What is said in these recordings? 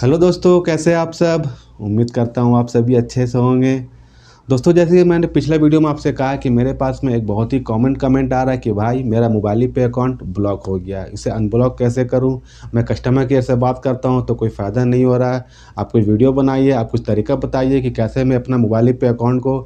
hello दोस्तों कैसे आप सब उम्मीद करता हूँ आप सभी अच्छे से होंगे दोस्तों जैसे कि मैंने पिछले वीडियो में आपसे कहा कि मेरे पास में एक बहुत ही कॉमन कमेंट आ रहा है कि भाई मेरा मोबाइल पे अकाउंट ब्लॉक हो गया है इसे अनब्लॉक कैसे करूं मैं कस्टमर केयर से बात करता हूं तो कोई फ़ायदा नहीं हो रहा है आप कोई वीडियो बनाइए आप कुछ तरीका बताइए कि कैसे मैं अपना मोबाइल पे अकाउंट को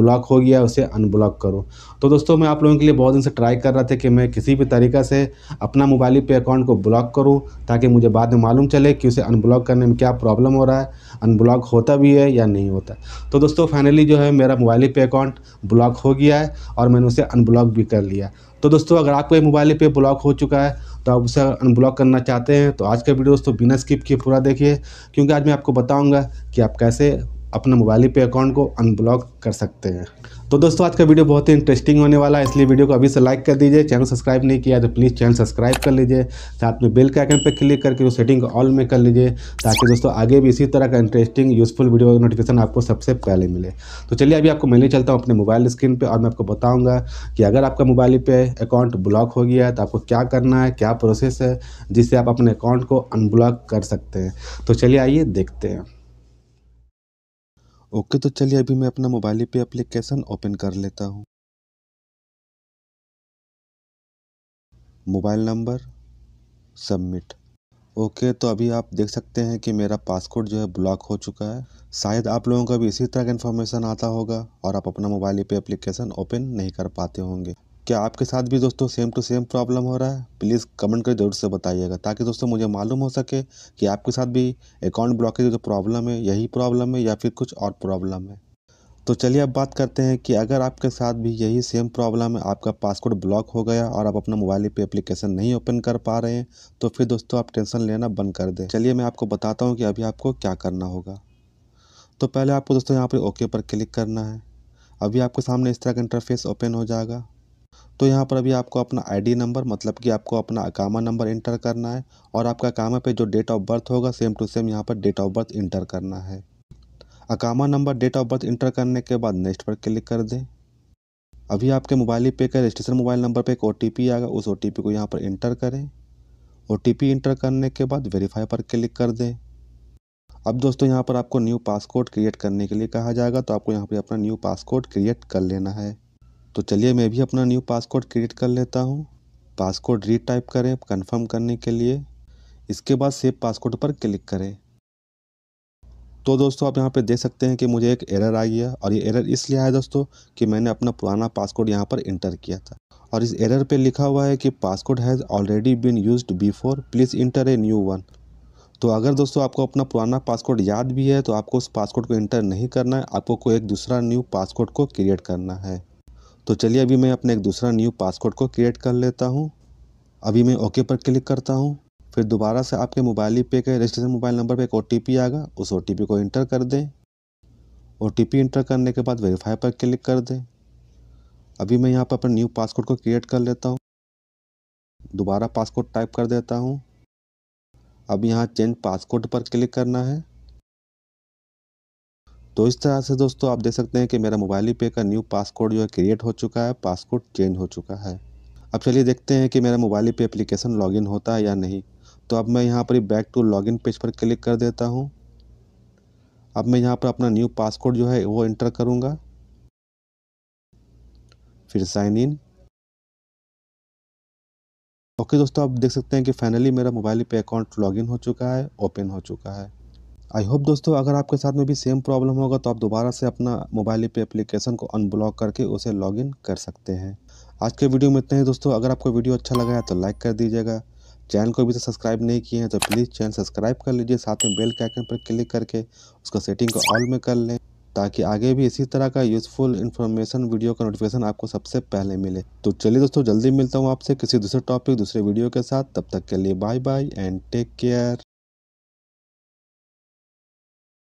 ब्लॉक हो गया उसे अनब्लॉक करूँ तो दोस्तों मैं आप लोगों के लिए बहुत दिन से ट्राई कर रहा था कि मैं किसी भी तरीका से अपना मोबाइल पे अकाउंट को ब्लॉक करूँ ताकि मुझे बाद में मालूम चले कि उसे अनब्लॉक करने में क्या प्रॉब्लम हो रहा है अनब्लॉक होता भी है या नहीं होता तो दोस्तों फाइनली जो है है मेरा मोबाइल पे अकाउंट ब्लॉक हो गया है और मैंने उसे अनब्लॉक भी कर लिया तो दोस्तों अगर आपको मोबाइल पे ब्लॉक हो चुका है तो आप उसे अनब्लॉक करना चाहते हैं तो आज का वीडियो दोस्तों बिना स्किप किए पूरा देखिए क्योंकि आज मैं आपको बताऊँगा कि आप कैसे अपने मोबाइल पे अकाउंट को अनब्लॉक कर सकते हैं तो दोस्तों आज का वीडियो बहुत ही इंटरेस्टिंग होने वाला है इसलिए वीडियो को अभी से लाइक कर दीजिए चैनल सब्सक्राइब नहीं किया तो प्लीज़ चैनल सब्सक्राइब कर लीजिए साथ में बेल के आइकन पर क्लिक करके वो सेटिंग ऑल में कर लीजिए ताकि दोस्तों आगे भी इसी तरह का इंटरेस्टिंग यूजफुल वीडियो नोटिफिकेशन आपको सबसे पहले मिले तो चलिए अभी आपको मैं चलता हूँ अपने मोबाइल स्क्रीन पर और मैं आपको बताऊँगा कि अगर आपका मोबाइल पे अकाउंट ब्लॉक हो गया है तो आपको क्या करना है क्या प्रोसेस है जिससे आप अपने अकाउंट को अनब्लॉक कर सकते हैं तो चलिए आइए देखते हैं ओके तो चलिए अभी मैं अपना मोबाइल पे एप्लीकेशन ओपन कर लेता हूँ मोबाइल नंबर सबमिट ओके तो अभी आप देख सकते हैं कि मेरा पासपोर्ट जो है ब्लॉक हो चुका है शायद आप लोगों का भी इसी तरह का इन्फॉर्मेशन आता होगा और आप अपना मोबाइल पे एप्लीकेशन ओपन नहीं कर पाते होंगे क्या आपके साथ भी दोस्तों सेम टू सेम प्रॉब्लम हो रहा है प्लीज़ कमेंट कर जरूर से बताइएगा ताकि दोस्तों मुझे मालूम हो सके कि आपके साथ भी अकाउंट ब्लॉकेज जो प्रॉब्लम है यही प्रॉब्लम है या फिर कुछ और प्रॉब्लम है तो चलिए अब बात करते हैं कि अगर आपके साथ भी यही सेम प्रॉब्लम है आपका पासवर्ड ब्लॉक हो गया और आप अपना मोबाइल पे एप्लीकेशन नहीं ओपन कर पा रहे हैं तो फिर दोस्तों आप टेंशन लेना बंद कर दें चलिए मैं आपको बताता हूँ कि अभी आपको क्या करना होगा तो पहले आपको दोस्तों यहाँ पर ओके पर क्लिक करना है अभी आपके सामने इस तरह का इंटरफेस ओपन हो जाएगा तो यहाँ पर अभी आपको अपना आईडी नंबर मतलब कि आपको अपना अकामा नंबर इंटर करना है और आपका अकामा पे जो डेट ऑफ बर्थ होगा सेम टू सेम यहाँ पर डेट ऑफ बर्थ इंटर करना है अकामा number date of birth enter करने के बाद नेक्स्ट पर क्लिक कर दें अभी आपके मोबाइल ही पे का रजिस्ट्रेशन मोबाइल नंबर पर एक ओ आएगा उस ओ को यहाँ पर इंटर करें ओ इंटर करने के बाद वेरीफाई पर क्लिक कर दें अब दोस्तों यहाँ पर आपको न्यू पासकोड क्रिएट करने के लिए कहा जाएगा तो आपको यहाँ पर अपना न्यू पासकोड क्रिएट कर लेना है तो चलिए मैं भी अपना न्यू पासकोड क्रिएट कर लेता हूँ पासकोड रीटाइप करें कंफर्म करने के लिए इसके बाद सेव पासकोड पर क्लिक करें तो दोस्तों आप यहाँ पे देख सकते हैं कि मुझे एक एरर आ गया और ये एरर इसलिए आया दोस्तों कि मैंने अपना पुराना पासकोड यहाँ पर इंटर किया था और इस एरर पे लिखा हुआ है कि passcode has already been used before please enter a new one तो अगर दोस्तों आपको अपना पुराना पासकोड याद भी है तो आपको उस पासकोड को इंटर नहीं करना है आपको कोई एक दूसरा न्यू पासकोड को क्रिएट करना है तो चलिए अभी मैं अपने एक दूसरा न्यू पासपोर्ट को क्रिएट कर लेता हूँ अभी मैं ओके पर क्लिक करता हूँ फिर दोबारा से आपके मोबाइल ही पे के रजिस्ट्रेशन मोबाइल नंबर पे एक ओ आएगा उस ओ को इंटर कर दें ओ इंटर करने के बाद वेरीफाई पर क्लिक कर दें अभी मैं यहाँ पर अपने न्यू पासपोर्ट को क्रिएट कर लेता हूँ दोबारा पासपोर्ट टाइप कर देता हूँ अब यहाँ चेंज पासपोर्ट पर क्लिक करना है तो इस तरह से दोस्तों आप देख सकते हैं कि मेरा मोबाइल ही पे का न्यू पासकोड जो है क्रिएट हो चुका है पासकोड चेंज हो चुका है अब चलिए देखते हैं कि मेरा मोबाइल ही पे एप्लीकेशन लॉगिन होता है या नहीं तो अब मैं यहाँ पर ही बैक टू लॉगिन पेज पर क्लिक कर देता हूँ अब मैं यहाँ पर अपना न्यू पासकोड जो है वो एंटर करूँगा फिर साइन इन ओके दोस्तों आप देख सकते हैं कि फाइनली मेरा मोबाइल पे अकाउंट लॉगिन हो चुका है ओपन हो चुका है आई होप दोस्तों अगर आपके साथ में भी सेम प्रॉब्लम होगा तो आप दोबारा से अपना मोबाइल पे एप्लीकेशन को अनब्लॉक करके उसे लॉगिन कर सकते हैं आज के वीडियो में इतना ही दोस्तों अगर आपको वीडियो अच्छा लगा है तो लाइक कर दीजिएगा चैनल को अभी तक सब्सक्राइब नहीं किए हैं तो प्लीज़ चैनल सब्सक्राइब कर लीजिए साथ में बेल के आइकन पर क्लिक करके उसका सेटिंग को ऑल में कर लें ताकि आगे भी इसी तरह का यूज़फुल इन्फॉर्मेशन वीडियो का नोटिफिकेशन आपको सबसे पहले मिले तो चलिए दोस्तों जल्दी मिलता हूँ आपसे किसी दूसरे टॉपिक दूसरे वीडियो के साथ तब तक के लिए bye bye and take care